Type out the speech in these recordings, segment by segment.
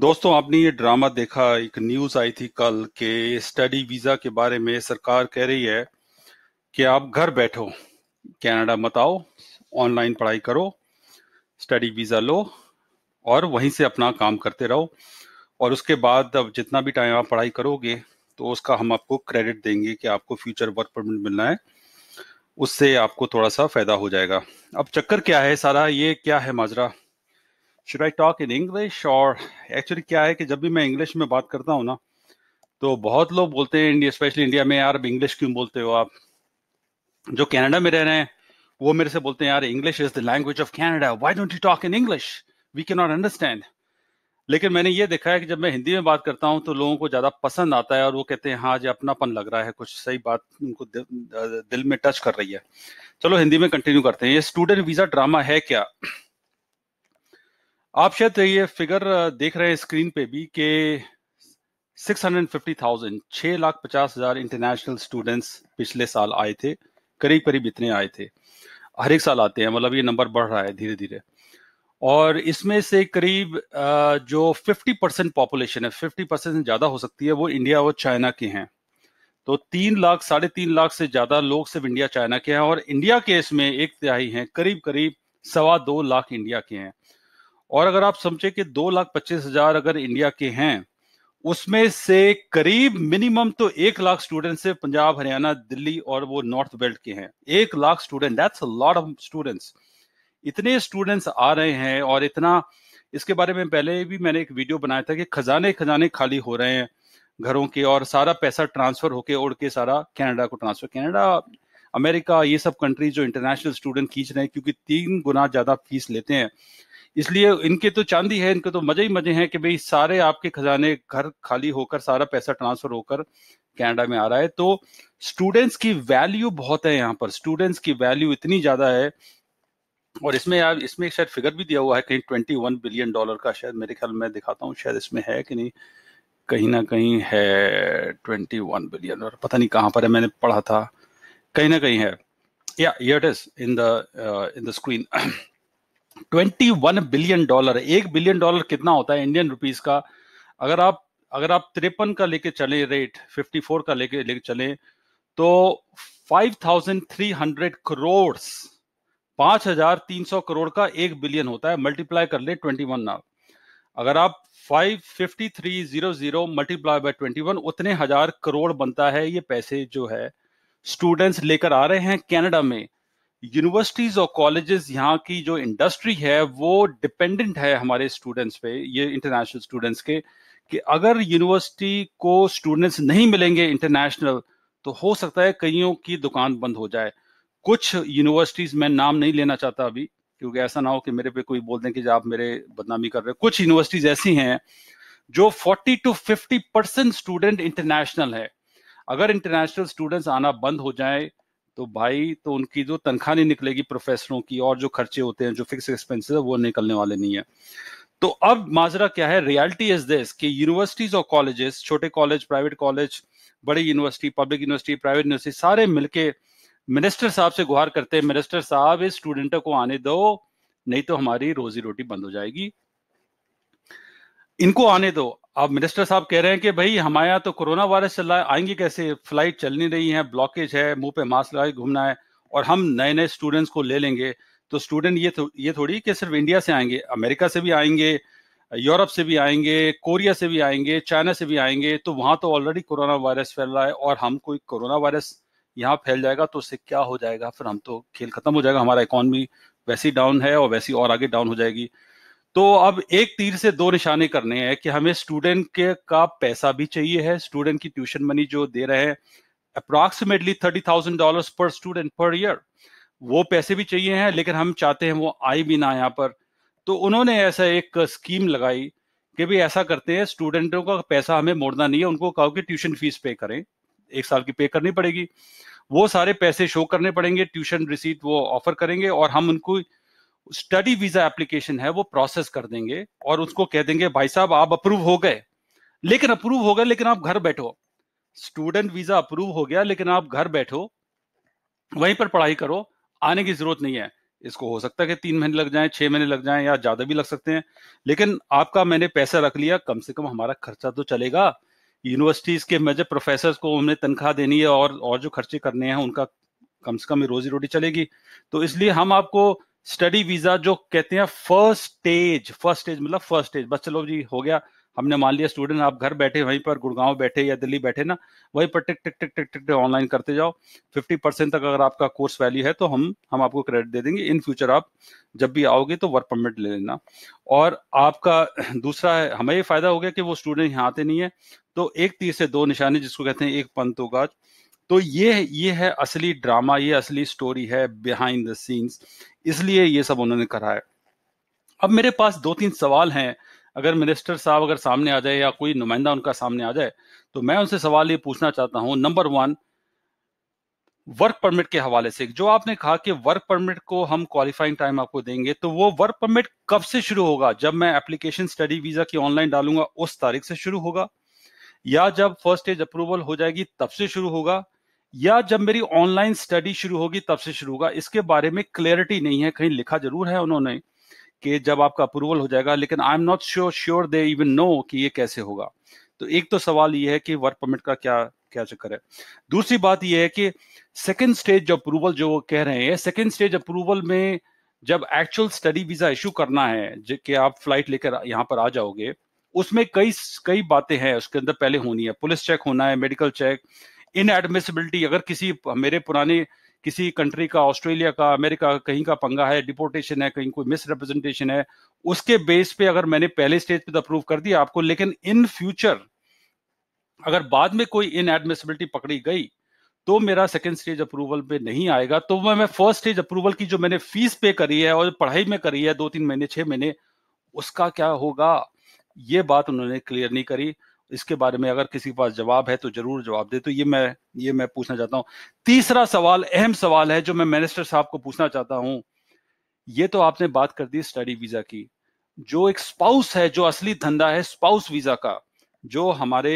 दोस्तों आपने ये ड्रामा देखा एक न्यूज आई थी कल के स्टडी वीजा के बारे में सरकार कह रही है कि आप घर बैठो कनाडा मत आओ ऑनलाइन पढ़ाई करो स्टडी वीजा लो और वहीं से अपना काम करते रहो और उसके बाद अब जितना भी टाइम आप पढ़ाई करोगे तो उसका हम आपको क्रेडिट देंगे कि आपको फ्यूचर वर्क परमिट मिलना है उससे आपको थोड़ा सा फायदा हो जाएगा अब चक्कर क्या है सारा ये क्या है माजरा should I talk in English और एक्चुअली क्या है कि जब भी मैं इंग्लिश में बात करता हूँ ना तो बहुत लोग बोलते हैं इंडिया स्पेशली इंडिया में यार इंग्लिश क्यों बोलते हो आप जो कनाडा में रह रहे हैं वो मेरे से बोलते हैं यार English is the language of Canada why don't you talk in English we can not understand लेकिन मैंने ये देखा है कि जब मैं हिंदी में बात करता हूँ तो लोगों को ज़्यादा पसंद आता है और वो कहते हैं हाँ जी अपनापन लग रहा है कुछ सही बात उनको दिल, दिल में टच कर रही है चलो हिंदी में कंटिन्यू करते हैं ये स्टूडेंट वीज़ा ड्रामा है क्या आप शायद ये फिगर देख रहे हैं स्क्रीन पे भी कि 650,000 छह लाख पचास हजार इंटरनेशनल स्टूडेंट्स पिछले साल आए थे करीब करीब इतने आए थे हर एक साल आते हैं मतलब ये नंबर बढ़ रहा है धीरे धीरे और इसमें से करीब जो 50 परसेंट पॉपुलेशन है 50 परसेंट से ज़्यादा हो सकती है वो इंडिया और चाइना के हैं तो तीन लाख साढ़े तीन लाख से ज़्यादा लोग सिर्फ इंडिया चाइना के हैं और इंडिया के इसमें एक तिहाई हैं करीब करीब सवा दो लाख इंडिया के हैं और अगर आप समझे कि दो लाख पच्चीस हजार अगर इंडिया के हैं उसमें से करीब मिनिमम तो एक लाख स्टूडेंट से पंजाब हरियाणा दिल्ली और वो नॉर्थ बेल्ट के हैं एक lakh student that's lot of students इतने स्टूडेंट्स आ रहे हैं और इतना इसके बारे में पहले भी मैंने एक वीडियो बनाया था कि खजाने खजाने खाली हो रहे हैं घरों के और सारा पैसा ट्रांसफर होके उड़ के सारा कनाडा को ट्रांसफर कनाडा अमेरिका ये सब कंट्री जो इंटरनेशनल स्टूडेंट खींच रहे हैं क्योंकि तीन गुना ज्यादा फीस लेते हैं इसलिए इनके तो चांदी है इनके तो मजे ही मजे हैं कि भाई सारे आपके खजाने घर खाली होकर सारा पैसा ट्रांसफर होकर कनाडा में आ रहा है तो स्टूडेंट्स की वैल्यू बहुत है यहाँ पर स्टूडेंट्स की वैल्यू इतनी ज्यादा है और इसमें यार इसमें शायद फिगर भी दिया हुआ है कहीं ट्वेंटी वन बिलियन डॉलर का शायद मेरे ख्याल में दिखाता हूँ शायद इसमें है कि नहीं कहीं ना कहीं है ट्वेंटी वन बिलियन डॉलर पता नहीं कहाँ पर है मैंने पढ़ा था कहीं ना कहीं है या it is in the in the screen twenty one billion dollar एक बिलियन डॉलर कितना होता है इंडियन रुपीज का अगर आप अगर आप तिरपन का लेके चले रेट 54 का लेके लेके चले तो 5,300 करोड़ 5,300 करोड़ का एक बिलियन होता है मल्टीप्लाई कर ले 21 ना अगर आप 55300 मल्टीप्लाई बाय 21 उतने हजार करोड़ बनता है ये पैसे जो है स्टूडेंट्स लेकर आ रहे हैं कनाडा में यूनिवर्सिटीज और कॉलेजेस यहाँ की जो इंडस्ट्री है वो डिपेंडेंट है हमारे स्टूडेंट्स पे ये इंटरनेशनल स्टूडेंट्स के कि अगर यूनिवर्सिटी को स्टूडेंट्स नहीं मिलेंगे इंटरनेशनल तो हो सकता है कईयों की दुकान बंद हो जाए कुछ यूनिवर्सिटीज मैं नाम नहीं लेना चाहता अभी क्योंकि ऐसा ना हो कि मेरे पे कोई बोल दें कि आप मेरे बदनामी कर रहे हो कुछ यूनिवर्सिटीज ऐसी हैं जो 40 टू 50 परसेंट स्टूडेंट इंटरनेशनल है अगर इंटरनेशनल स्टूडेंट्स आना बंद हो जाए तो भाई तो उनकी जो तनख्वाह नहीं निकलेगी प्रोफेसरों की और जो खर्चे होते हैं जो फिक्स एक्सपेंसेस है वो निकलने वाले नहीं है तो अब माजरा क्या है रियलिटी इज दिस कि यूनिवर्सिटीज और कॉलेजेस छोटे कॉलेज प्राइवेट कॉलेज बड़ी university public university private university सारे मिलके मिनिस्टर साहब से गुहार करते हैं मिनिस्टर साहब इस स्टूडेंटों को आने दो नहीं तो हमारी रोजी रोटी बंद हो जाएगी इनको आने दो आप मिनिस्टर साहब कह रहे हैं कि भाई हमारे यहाँ तो कोरोना वायरस चल रहा है आएंगे कैसे फ्लाइट चल नहीं रही है ब्लॉकेज है मुंह पे मास्क लगा घूमना है और हम नए नए स्टूडेंट्स को ले लेंगे तो स्टूडेंट ये थो, ये थोड़ी कि सिर्फ इंडिया से आएंगे अमेरिका से भी आएंगे यूरोप से भी आएंगे कोरिया से भी आएंगे चाइना से भी आएंगे तो वहां तो ऑलरेडी कोरोना वायरस फैल रहा है और हम कोई कोरोना वायरस यहाँ फैल जाएगा तो उससे क्या हो जाएगा फिर हम तो खेल खत्म हो जाएगा हमारा इकोनॉमी वैसी डाउन है और वैसी और आगे डाउन हो जाएगी तो अब एक तीर से दो निशाने करने हैं कि हमें स्टूडेंट के का पैसा भी चाहिए है स्टूडेंट की ट्यूशन मनी जो दे रहे हैं approximately thirty thousand dollar per student per year वो पैसे भी चाहिए हैं लेकिन हम चाहते हैं वो आए भी ना यहाँ पर तो उन्होंने ऐसा एक स्कीम लगाई कि भी ऐसा करते हैं स्टूडेंटों का पैसा हमें मोड़ना नहीं है उनको कहो कि ट्यूशन फीस पे करें एक साल की पे करनी पड़ेगी वो सारे पैसे शो करने पड़ेंगे ट्यूशन रिसीट वो ऑफर करेंगे और हम उनको स्टडी वीजा एप्लीकेशन है वो प्रोसेस कर देंगे और उसको कह देंगे भाई साहब आप अप्रूव हो गए लेकिन अप्रूव हो गए लेकिन आप घर बैठो स्टूडेंट वीजा अप्रूव हो गया लेकिन आप घर बैठो वहीं पर पढ़ाई करो आने की जरूरत नहीं है इसको हो सकता है कि तीन महीने लग जाए छह महीने लग जाए या ज्यादा भी लग सकते हैं लेकिन आपका मैंने पैसा रख लिया कम से कम हमारा खर्चा तो चलेगा यूनिवर्सिटीज के मेजर प्रोफेसर को उन्हें तनख्वाह देनी है और और जो खर्चे करने हैं उनका कम से कम रोजी रोटी चलेगी तो इसलिए हम आपको स्टडी वीजा जो कहते हैं फर्स्ट स्टेज फर्स्ट स्टेज मतलब फर्स्ट स्टेज बस चलो जी हो गया हमने मान लिया स्टूडेंट आप घर बैठे वहीं पर गुड़गांव बैठे या दिल्ली बैठे ना वहीं पर टिक टिक टिक टिक टिक ऑनलाइन करते जाओ 50 परसेंट तक अगर आपका कोर्स वैल्यू है तो हम हम आपको क्रेडिट दे देंगे इन फ्यूचर आप जब भी आओगे तो वर्क परमिट ले लेना और आपका दूसरा है हमें ये फायदा हो गया कि वो स्टूडेंट यहाँ आते नहीं है तो एक तीर से दो निशाने जिसको कहते हैं एक पंतोगाज तो ये ये है असली ड्रामा ये असली स्टोरी है बिहाइंड द सीन्स इसलिए ये सब उन्होंने करा है अब मेरे पास दो तीन सवाल हैं अगर मिनिस्टर साहब अगर सामने आ जाए या कोई नुमाइंदा उनका सामने आ जाए तो मैं उनसे सवाल ये पूछना चाहता हूं नंबर वन वर्क परमिट के हवाले से जो आपने कहा कि वर्क परमिट को हम क्वालिफाइंग टाइम आपको देंगे तो वो वर्क परमिट कब से शुरू होगा जब मैं एप्लीकेशन स्टडी वीजा की ऑनलाइन डालूंगा उस तारीख से शुरू होगा या जब फर्स्ट एज अप्रूवल हो जाएगी तब से शुरू होगा या जब मेरी ऑनलाइन स्टडी शुरू होगी तब से शुरू होगा इसके बारे में क्लियरिटी नहीं है कहीं लिखा जरूर है उन्होंने कि जब आपका अप्रूवल हो जाएगा लेकिन I am not sure sure they even know कि ये कैसे होगा तो एक तो सवाल ये है कि वर्क परमिट का क्या क्या चक्कर है दूसरी बात यह है कि सेकेंड स्टेज अप्रूवल जो कह रहे हैं सेकेंड स्टेज अप्रूवल में जब एक्चुअल स्टडी वीजा इशू करना है कि आप फ्लाइट लेकर यहाँ पर आ जाओगे उसमें कई कई बातें हैं उसके अंदर पहले होनी है पुलिस चेक होना है मेडिकल चेक इनएडमिसिबिलिटी अगर किसी मेरे पुराने किसी कंट्री का ऑस्ट्रेलिया का अमेरिका का कहीं का पंगा है डिपोर्टेशन है कहीं कोई मिसरिप्रेजेंटेशन है उसके बेस पे अगर मैंने पहले स्टेज पे तो अप्रूव कर दिया आपको लेकिन इन फ्यूचर अगर बाद में कोई इनएडमिसिबिलिटी पकड़ी गई तो मेरा सेकेंड स्टेज अप्रूवल पे नहीं आएगा तो वह मैं फर्स्ट स्टेज अप्रूवल की जो मैंने फीस पे करी है और पढ़ाई में करी है दो तीन महीने छह महीने उसका क्या होगा ये बात उन्होंने क्लियर नहीं करी इसके बारे में अगर किसी के पास जवाब है तो जरूर जवाब दे तो ये मैं ये मैं पूछना चाहता हूँ तीसरा सवाल अहम सवाल है जो मैं मिनिस्टर साहब को पूछना चाहता हूँ ये तो आपने बात कर दी स्टडी वीजा की जो एक स्पाउस है जो असली धंधा है स्पाउस वीजा का जो हमारे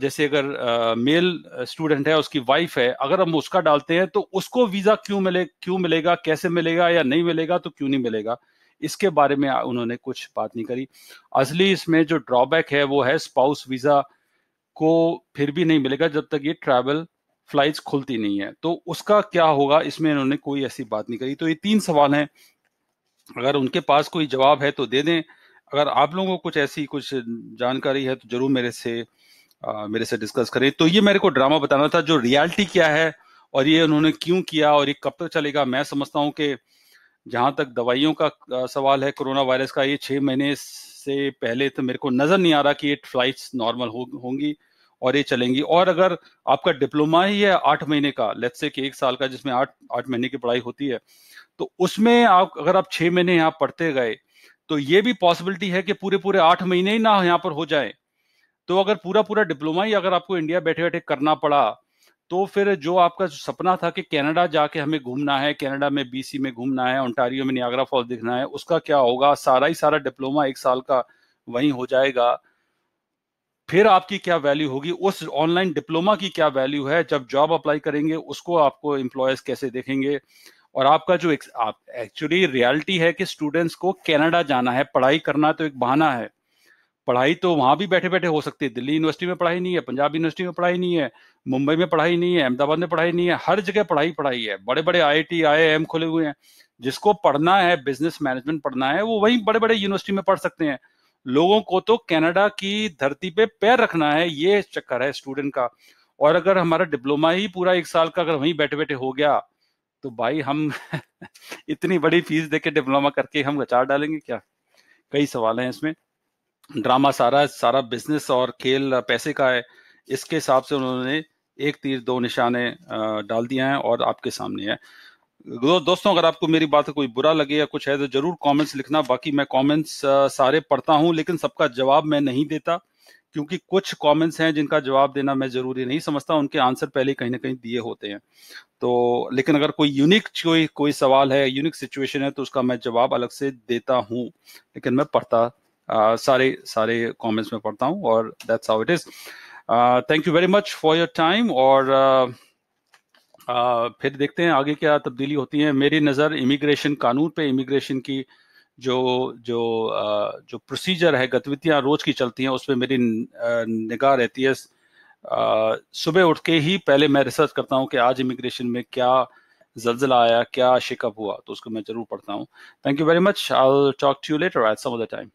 जैसे अगर मेल स्टूडेंट है उसकी वाइफ है अगर हम उसका डालते हैं तो उसको वीजा क्यों मिले क्यों मिलेगा कैसे मिलेगा या नहीं मिलेगा तो क्यों नहीं मिलेगा इसके बारे में उन्होंने कुछ बात नहीं करी असली इसमें जो ड्रॉबैक है वो है स्पाउस वीज़ा को फिर भी नहीं मिलेगा जब तक ये ट्रैवल फ्लाइट्स खुलती नहीं है तो उसका क्या होगा इसमें इन्होंने कोई ऐसी बात नहीं करी तो ये तीन सवाल हैं अगर उनके पास कोई जवाब है तो दे दें अगर आप लोगों को कुछ ऐसी कुछ जानकारी है तो जरूर मेरे से आ, मेरे से डिस्कस करें तो ये मेरे को ड्रामा बताना था जो रियलिटी क्या है और ये उन्होंने क्यों किया और ये कब तक चलेगा मैं समझता हूँ कि जहां तक दवाइयों का सवाल है कोरोना वायरस का ये छः महीने से पहले तो मेरे को नज़र नहीं आ रहा कि ये फ्लाइट नॉर्मल हो, होंगी और ये चलेंगी और अगर आपका डिप्लोमा ही है आठ महीने का लेट से कि एक साल का जिसमें आठ आठ महीने की पढ़ाई होती है तो उसमें आप अगर आप छः महीने यहाँ पढ़ते गए तो ये भी पॉसिबिलिटी है कि पूरे पूरे आठ महीने ही ना यहाँ पर हो जाए तो अगर पूरा पूरा डिप्लोमा ही अगर आपको इंडिया बैठे बैठे करना पड़ा तो फिर जो आपका जो सपना था कि कनाडा जाके हमें घूमना है कनाडा में बीसी में घूमना है ओंटारियो में नियाग्रा फॉल दिखना है उसका क्या होगा सारा ही सारा डिप्लोमा एक साल का वहीं हो जाएगा फिर आपकी क्या वैल्यू होगी उस ऑनलाइन डिप्लोमा की क्या वैल्यू है जब जॉब अप्लाई करेंगे उसको आपको एम्प्लॉयर्स कैसे देखेंगे और आपका जो एक, आप एक्चुअली रियलिटी है कि स्टूडेंट्स को कनाडा जाना है पढ़ाई करना तो एक बहाना है पढ़ाई तो वहाँ भी बैठे बैठे हो सकती है दिल्ली यूनिवर्सिटी में पढ़ाई नहीं है पंजाब यूनिवर्सिटी में पढ़ाई नहीं है मुंबई में पढ़ाई नहीं है अहमदाबाद में पढ़ाई नहीं है हर जगह पढ़ाई पढ़ाई है बड़े बड़े आई टी आई एम खुले हुए हैं जिसको पढ़ना है बिजनेस मैनेजमेंट पढ़ना है वो वही बड़े बड़े यूनिवर्सिटी में पढ़ सकते हैं लोगों को तो कनाडा की धरती पे पैर रखना है ये चक्कर है स्टूडेंट का और अगर हमारा डिप्लोमा ही पूरा एक साल का अगर वहीं बैठे बैठे हो गया तो भाई हम इतनी बड़ी फीस देके डिप्लोमा करके हम गचार डालेंगे क्या कई सवाल हैं इसमें ड्रामा सारा सारा बिजनेस और खेल पैसे का है इसके हिसाब से उन्होंने एक तीर दो निशाने डाल दिए हैं और आपके सामने है दो, दोस्तों अगर आपको मेरी बात कोई बुरा लगे या कुछ है तो जरूर कमेंट्स लिखना बाकी मैं कमेंट्स सारे पढ़ता हूं लेकिन सबका जवाब मैं नहीं देता क्योंकि कुछ कमेंट्स हैं जिनका जवाब देना मैं जरूरी नहीं समझता उनके आंसर पहले कहीं ना कहीं दिए होते हैं तो लेकिन अगर कोई यूनिक कोई कोई सवाल है यूनिक सिचुएशन है तो उसका मैं जवाब अलग से देता हूँ लेकिन मैं पढ़ता सारे सारे कमेंट्स में पढ़ता हूँ और that's how it is thank you very much for your time और uh, फिर देखते हैं आगे क्या तब्दीली होती है मेरी नज़र इमिग्रेशन कानून पे इमिग्रेशन की जो जो uh, जो प्रोसीजर है गतिविधियाँ रोज की चलती हैं उस पर मेरी निगाह रहती है सुबह उठ के ही पहले मैं रिसर्च करता हूँ कि आज इमिग्रेशन में क्या जलजला आया क्या शिकअप हुआ तो उसको मैं जरूर पढ़ता हूँ thank you very much I talk to you later at some time